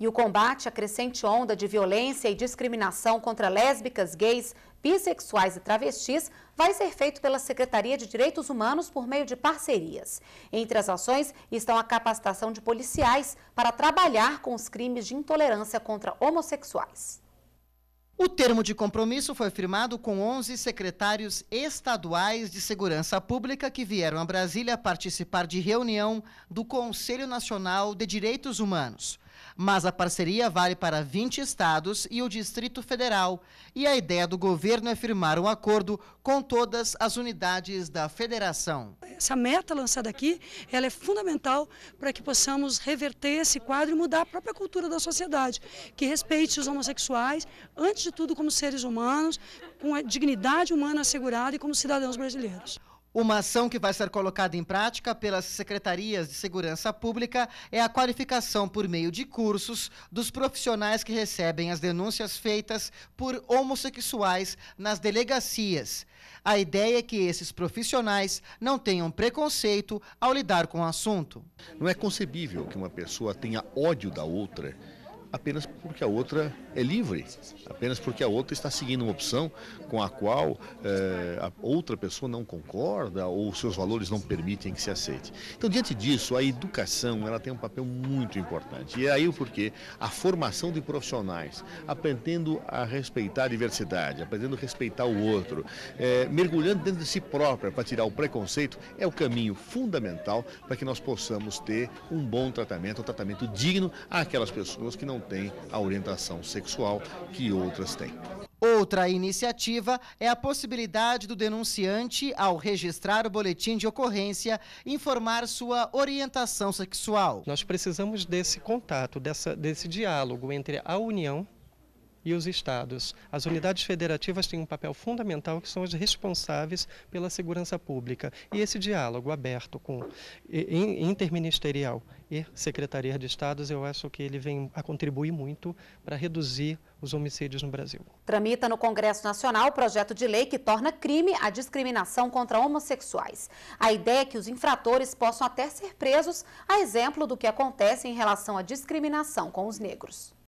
E o combate à crescente onda de violência e discriminação contra lésbicas, gays, bissexuais e travestis vai ser feito pela Secretaria de Direitos Humanos por meio de parcerias. Entre as ações estão a capacitação de policiais para trabalhar com os crimes de intolerância contra homossexuais. O termo de compromisso foi firmado com 11 secretários estaduais de segurança pública que vieram a Brasília participar de reunião do Conselho Nacional de Direitos Humanos mas a parceria vale para 20 estados e o Distrito Federal. E a ideia do governo é firmar um acordo com todas as unidades da federação. Essa meta lançada aqui, ela é fundamental para que possamos reverter esse quadro e mudar a própria cultura da sociedade, que respeite os homossexuais, antes de tudo como seres humanos, com a dignidade humana assegurada e como cidadãos brasileiros. Uma ação que vai ser colocada em prática pelas secretarias de segurança pública é a qualificação por meio de cursos dos profissionais que recebem as denúncias feitas por homossexuais nas delegacias. A ideia é que esses profissionais não tenham preconceito ao lidar com o assunto. Não é concebível que uma pessoa tenha ódio da outra apenas porque a outra é livre, apenas porque a outra está seguindo uma opção com a qual é, a outra pessoa não concorda ou seus valores não permitem que se aceite. Então, diante disso, a educação ela tem um papel muito importante. E é aí o porquê a formação de profissionais, aprendendo a respeitar a diversidade, aprendendo a respeitar o outro, é, mergulhando dentro de si própria para tirar o preconceito, é o caminho fundamental para que nós possamos ter um bom tratamento, um tratamento digno àquelas pessoas que não tem a orientação sexual que outras têm. Outra iniciativa é a possibilidade do denunciante, ao registrar o boletim de ocorrência, informar sua orientação sexual. Nós precisamos desse contato, dessa, desse diálogo entre a União e os estados. As unidades federativas têm um papel fundamental que são as responsáveis pela segurança pública. E esse diálogo aberto com interministerial e Secretaria de Estados, eu acho que ele vem a contribuir muito para reduzir os homicídios no Brasil. Tramita no Congresso Nacional o projeto de lei que torna crime a discriminação contra homossexuais. A ideia é que os infratores possam até ser presos, a exemplo do que acontece em relação à discriminação com os negros.